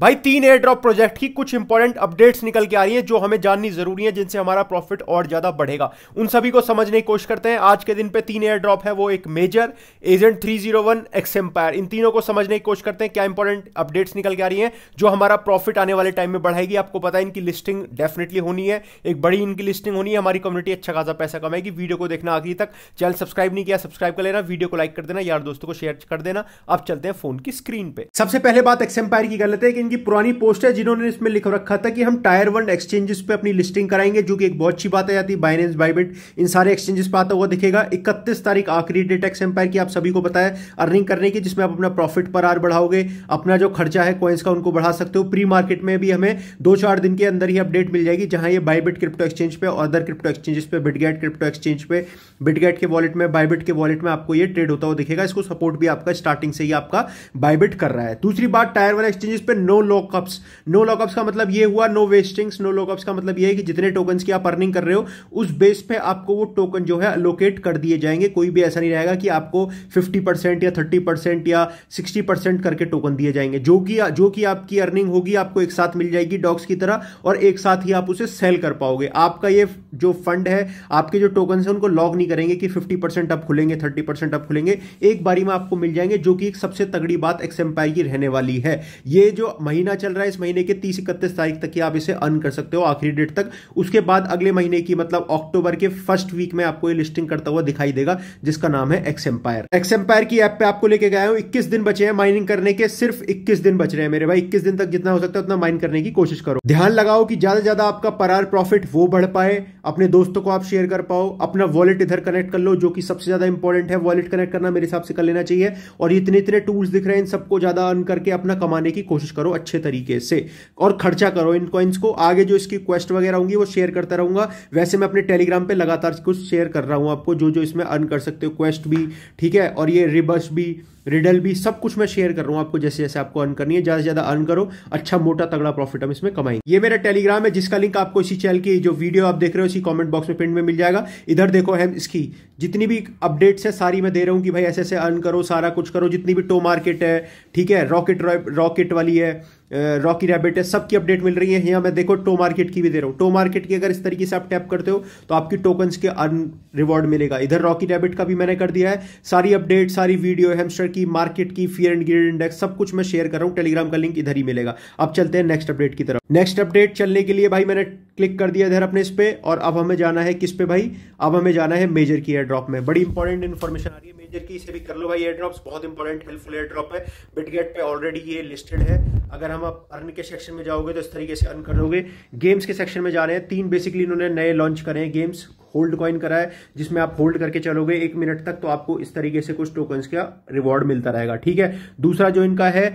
भाई तीन air drop project की कुछ इंपॉर्टेंट अपडेट्स निकल के आ रही है जो हमें जाननी जरूरी है जिनसे हमारा प्रॉफिट और ज्यादा बढ़ेगा उन सभी को समझने की कोशिश करते हैं आज के दिन पे तीन एयर ड्रॉप है वो एक major agent 301 zero one X Empire इन तीनों को समझने की कोशिश करते हैं क्या इंपॉर्टेंट अपडेट्स निकल के आ रही है जो हमारा प्रॉफिट आने वाले टाइम में बढ़ाएगी आपको पता है इनकी लिस्टिंग डेफिनेटली होनी है एक बड़ी इनकी लिस्टिंग होनी है हमारी कम्युनिटी अच्छा खासा पैसा कमाएगी वीडियो को देखना आखिरी तक चैनल सब्सक्राइब नहीं किया सब्सक्राइब कर लेना वीडियो को लाइक कर देना यार दोस्तों को शेयर कर देना अब चलते हैं फोन की स्क्रीन पर सबसे पहले बात एक्स एम्पायर की कर लेते हैं इनकी पुरानी पोस्ट है जिन्होंने इसमें लिख रखा था कि हम टायर वन एक्सचेंजेस पे अपनी लिस्टिंग कराएंगे जो कि एक बहुत अच्छी बात आ जाती है बाइनेंस बाइबिट इन सारे एक्सचेंजेस पे आता हुआ दिखेगा इकतीस तारीख आखिरी डेट एक्स एम्पायर की आप सभी को बताया अर्निंग करने की जिसमें आप अपना प्रॉफिट पर आर बढ़ाओगे अपना जो खर्चा है कॉइन्स का उनको बढ़ा सकते हो प्री मार्केट में भी हमें दो चार दिन के अंदर ही अपडेट मिल जाएगी जहां ये बाइबिट क्रिप्टो एक्सचेंज पे और अदर क्रिप्टो एक्सचेंजेस पे बिटगेट क्रिप्टो एक्सचेंज पे बिटगेट के वॉलेट में बाइबिट के वॉलेट में आपको ये ट्रेड होता हुआ दिखेगा इसको सपोर्ट भी आपका स्टार्टिंग से ही आपका बाइबिट कर रहा है दूसरी बात टायर वन एक्सचेंजेस पे no no lockups no lockups का मतलब ये हुआ नो वेस्टिंग्स नो लॉकअप्स का मतलब ये है कि जितने टोकन की आप अर्निंग कर रहे हो उस बेस पे आपको वो टोकन जो है अलोकेट कर दिए जाएंगे कोई भी ऐसा नहीं रहेगा कि आपको 50% या 30% या 60% करके टोकन दिए जाएंगे जो कि जो कि आपकी अर्निंग होगी आपको एक साथ मिल जाएगी डॉक्स की तरह और एक साथ ही आप उसे सेल कर पाओगे आपका ये जो फंड है आपके जो टोकन है उनको लॉक नहीं करेंगे कि फिफ्टी परसेंट आप खुलेंगे थर्टी परसेंट आप खुलेंगे एक बारी में आपको मिल जाएंगे जो कि एक सबसे तगड़ी बात एक्सएम्पायर की रहने वाली है ये जो महीना चल रहा है इस महीने के तीस इकतीस तारीख तक ही आप इसे अर्न कर सकते हो आखिरी डेट तक उसके बाद अगले महीने की मतलब अक्टूबर के फर्स्ट वीक में आपको ये लिस्टिंग करता हुआ दिखाई देगा जिसका नाम है एक्स एम्पायर एक्स एम्पायर की ऐप पे आपको लेके गया हूं इक्कीस दिन बचे हैं माइनिंग करने के सिर्फ इक्कीस दिन बच रहे हैं मेरे भाई इक्कीस दिन तक जितना हो सकता है उतना माइन करने की कोशिश करो ध्यान लगाओ कि ज्यादा से ज्यादा आपका परार प्रॉफिट वो बढ़ पाए अपने दोस्तों को आप शेयर कर पाओ अपना वॉलेट इधर कनेक्ट कर लो जो कि सबसे ज्यादा इंपॉर्टेंट है वॉलेट कनेक्ट करना मेरे हिसाब से कर लेना चाहिए और इतने इतने टूल्स दिख रहे हैं इन सबको ज्यादा अर्न करके अपना कमाने की कोशिश करो अच्छे तरीके से और खर्चा करो इन कॉइन्स को आगे जो इसकी क्वेस्ट वगैरह होंगी वो शेयर करता रहूंगा वैसे मैं अपने टेलीग्राम पे लगातार कुछ शेयर कर रहा हूँ आपको जो जो इसमें अर्न कर सकते हो क्वेस्ट भी ठीक है और ये रिबर्स भी रिडल भी सब कुछ मैं शेयर कर रहा हूँ आपको जैसे जैसे आपको अर्न करनी है ज़्यादा से ज़्यादा अर्न करो अच्छा मोटा तगड़ा प्रॉफिट हम इसमें कमाएंगे ये मेरा टेलीग्राम है जिसका लिंक आपको इसी चैनल की जो वीडियो आप देख रहे हो इसी कॉमेंट बॉक्स में पिंड में मिल जाएगा इधर देखो हम इसकी जितनी भी अपडेट्स है सारी मैं दे रहा हूँ कि भाई ऐसे ऐसे अर्न करो सारा कुछ करो जितनी भी टो मार्केट है ठीक है रॉकेट रॉकेट वाली है रॉकी रैबिट है सबकी अपडेट मिल रही है यहाँ मैं देखो टो मार्केट की भी दे रहा हूँ टो मार्केट की अगर इस तरीके से आप टैप करते हो तो आपकी टोकन्स के अर्न रिवॉर्ड मिलेगा इधर रॉकी रैबिट का भी मैंने कर दिया है सारी अपडेट सारी वीडियो हेमस्टर की मार्केट की फियर एंड गियर इंडेक्स सब कुछ मैं शेयर कर रहा हूँ टेलीग्राम का लिंक इधर ही मिलेगा अब चलते हैं नेक्स्ट अपडेट की तरफ नेक्स्ट अपडेट चलने के लिए भाई मैंने क्लिक कर दिया इधर अपने इस पर और अब हमें जाना है किस पे भाई अब हमें जाना है मेजर की एयर ड्रॉप में बड़ी इंपॉर्टेंट इन्फॉर्मेशन आ रही है मेजर की इसे भी कर लो भाई एयर ड्रॉप्स बहुत इंपॉर्टेंट हेल्पफुल एयर ड्रॉप है बिटगेट पे ऑलरेडी ये लिस्टेड है अगर हम आप अर्न के सेक्शन में जाओगे तो इस तरीके से अर्न करोगे गेम्स के सेक्शन में जा रहे हैं तीन बेसिकली इन्होंने नए लॉन्च करे हैं गेम्स होल्ड कॉइन करा है जिसमें आप होल्ड करके चलोगे एक मिनट तक तो आपको इस तरीके से कुछ टोकन्स का रिवॉर्ड मिलता रहेगा ठीक है दूसरा जो इनका है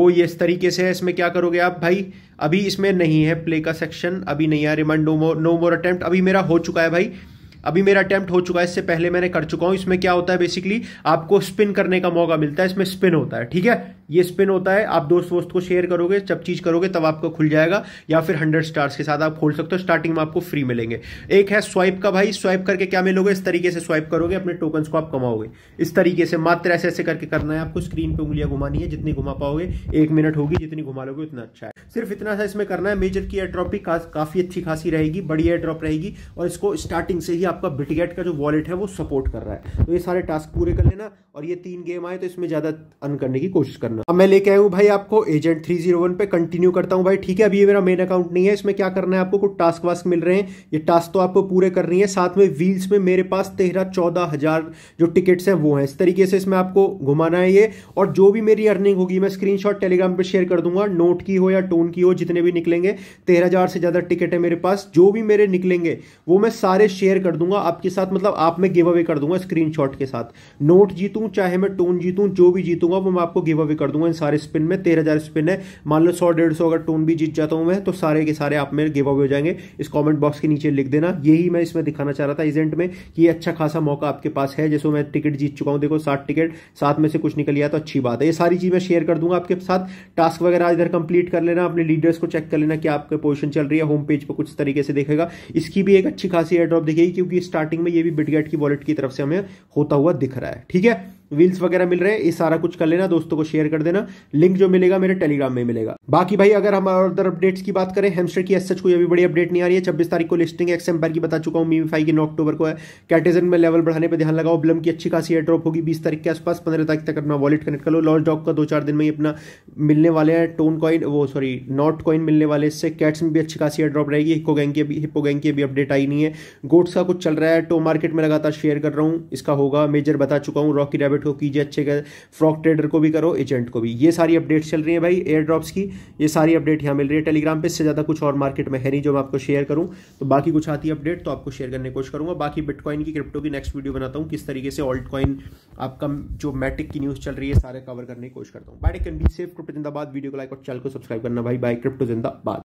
वो ये इस तरीके से है इसमें क्या करोगे आप भाई अभी इसमें नहीं है प्ले का सेक्शन अभी नहीं है रिमांड no more no more attempt अभी मेरा हो चुका है भाई अभी मेरा अटैम्प्ट हो चुका है इससे पहले मैंने कर चुका हूं इसमें क्या होता है बेसिकली आपको स्पिन करने का मौका मिलता है इसमें स्पिन होता है ठीक है ये स्पिन होता है आप दोस्त वोस्त को शेयर करोगे जब चीज करोगे तब आपको खुल जाएगा या फिर हंड्रेड स्टार्स के साथ आप खोल सकते हो स्टार्टिंग में आपको फ्री मिलेंगे एक है स्वाइप का भाई स्वाइप करके क्या मिलोगे इस तरीके से स्वाइप करोगे अपने टोकन को आप कमाओगे इस तरीके से मात्र ऐसे ऐसे करके करना है आपको स्क्रीन पर उंगलियां घुमानी है जितनी घुमा पाओगे एक मिनट होगी जितनी घुमा लोगे उतना अच्छा है सिर्फ इतना सा इसमें करना है मेजर की एयर ड्रॉप भी काफी अच्छी खासी रहेगी बड़ी एयर ड्रॉप रहेगी और इसको स्टार्टिंग से ही आपका बिटगेट का जो वॉलेट है वो सपोर्ट कर रहा है तो ये सारे टास्क पूरे कर लेना और ये तीन गेम आए तो इसमें ज्यादा अन करने की कोशिश करना करना अब मैं लेके आया हूँ भाई आपको एजेंट थ्री जीरो वन पे कंटिन्यू करता हूँ भाई ठीक है अभी ये मेरा मेन अकाउंट नहीं है इसमें क्या करना है आपको कुछ टास्क वास्क मिल रहे हैं ये टास्क तो आपको पूरे करनी है साथ में व्हील्स में मेरे पास तेरह चौदह हजार जो टिकट्स हैं वो हैं इस तरीके से इसमें आपको घुमाना है ये और जो भी मेरी अर्निंग होगी मैं स्क्रीन टेलीग्राम पर शेयर कर दूंगा नोट की हो या टोन की हो जितने भी निकलेंगे तेरह से ज़्यादा टिकट है मेरे पास जो भी मेरे निकलेंगे वो मैं सारे शेयर कर दूंगा आपके साथ मतलब आप में गिव अवे कर दूंगा स्क्रीन के साथ नोट जीतूँ चाहे मैं टोन जीतूँ जो भी जीतूंगा वो मैं आपको गिव अवे कर कर दूंगा इन सारे स्पिन में तेरह हज़ार स्पिन है मान लो सौ डेढ़ सौ अगर टोन भी जीत जाता हूं मैं तो सारे के सारे आप मेरे गिव अवे हो जाएंगे इस कॉमेंट बॉक्स के नीचे लिख देना यही मैं इसमें दिखाना चाह रहा था इजेंट में कि अच्छा खासा मौका आपके पास है जैसे मैं टिकट जीत चुका हूं देखो सात टिकट सात में से कुछ निकल गया तो अच्छी बात है ये सारी चीज़ मैं शेयर कर दूंगा आपके साथ टास्क वगैरह इधर कंप्लीट कर लेना अपने लीडर्स को चेक कर लेना कि आपका पोजिशन चल रही है होम पेज पर कुछ तरीके से देखेगा इसकी भी एक अच्छी खासी एड्रॉप दिखेगी क्योंकि स्टार्टिंग में ये भी बिटगेट की वॉलेट की तरफ से हमें होता हुआ दिख रहा है ठीक है व्हील्स वगैरह मिल रहे हैं ये सारा कुछ कर लेना दोस्तों को शेयर कर देना लिंक जो मिलेगा मेरे टेलीग्राम में मिलेगा बाकी भाई अगर हम अदर अपडेट्स की बात करें हेमस्टर की एस कोई अभी बड़ी अपडेट नहीं आ रही है छब्बीस तारीख को लिस्टिंग एक्स एम्पायर की बता चुका हूँ फाइव की नौ अक्टूबर को है कैटेजन में लेवल बढ़ाने पर ध्यान लगाओ ब्लम की अच्छी खासी एड्रॉप होगी बीस तारीख के आसपास पंद्रह तारीख तक अपना वॉलेट कनेक्ट कर लो लॉन्च डॉक का दो चार दिन में ही अपना मिलने वाले हैं टोन कॉइन वो सॉरी नॉट कॉइन मिलने वाले इससे कैट्स में भी अच्छी खासी ड्रॉप रहेगी हिपो गैंग की अभी हिपो गैंग की अभी अपडेट आई नहीं है गोट्स का कुछ चल रहा है टो मार्केट में लगातार शेयर कर रहा हूँ इसका होगा मेजर बता चुका हूँ रॉकी प्रॉफिट को कीजिए अच्छे कर फ्रॉक ट्रेडर को भी करो एजेंट को भी ये सारी अपडेट्स चल रही है भाई एयर ड्रॉप्स की ये सारी अपडेट यहाँ मिल रही है टेलीग्राम पर इससे ज़्यादा कुछ और मार्केट में है नहीं जो मैं आपको शेयर करूँ तो बाकी कुछ आती है अपडेट तो आपको शेयर करने की कोशिश करूँगा बाकी बिटकॉइन की क्रिप्टो की नेक्स्ट वीडियो बनाता हूँ किस तरीके से ऑल्ट कॉइन आपका जो मैटिक की न्यूज़ चल रही है सारे कवर करने की कोशिश करता हूँ bye can be safe crypto जिंदाबाद वीडियो को लाइक और चैनल को सब्सक्राइब करना भाई बाय क्रिप्टो जिंदाबाद